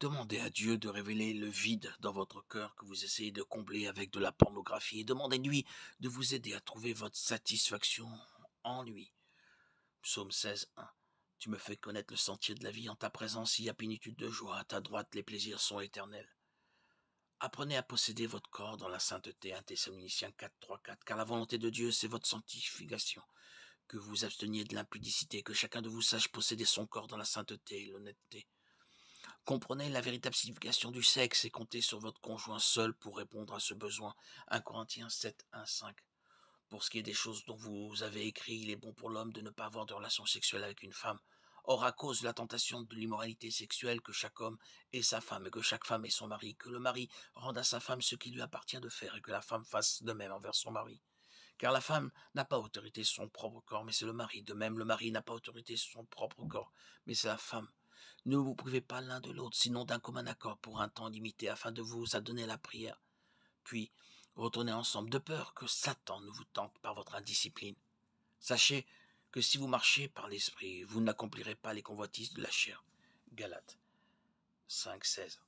Demandez à Dieu de révéler le vide dans votre cœur que vous essayez de combler avec de la pornographie et demandez-lui de vous aider à trouver votre satisfaction en lui. Psaume 16, 1. Tu me fais connaître le sentier de la vie en ta présence, il y a plénitude de joie, à ta droite les plaisirs sont éternels. Apprenez à posséder votre corps dans la sainteté, 1 Thessaloniciens 4, 3, 4, car la volonté de Dieu, c'est votre sanctification. Que vous absteniez de l'impudicité, que chacun de vous sache posséder son corps dans la sainteté et l'honnêteté Comprenez la véritable signification du sexe et comptez sur votre conjoint seul pour répondre à ce besoin. 1 Corinthiens 7, 1, 5. Pour ce qui est des choses dont vous avez écrit, il est bon pour l'homme de ne pas avoir de relation sexuelle avec une femme. Or, à cause de la tentation de l'immoralité sexuelle, que chaque homme ait sa femme, et que chaque femme ait son mari, que le mari rende à sa femme ce qui lui appartient de faire, et que la femme fasse de même envers son mari. Car la femme n'a pas autorité sur son propre corps, mais c'est le mari. De même, le mari n'a pas autorité sur son propre corps, mais c'est la femme. Ne vous privez pas l'un de l'autre, sinon d'un commun accord pour un temps limité, afin de vous adonner à la prière. Puis, retournez ensemble, de peur que Satan ne vous tente par votre indiscipline. Sachez que si vous marchez par l'esprit, vous n'accomplirez pas les convoitises de la chair. Galates 5, 16.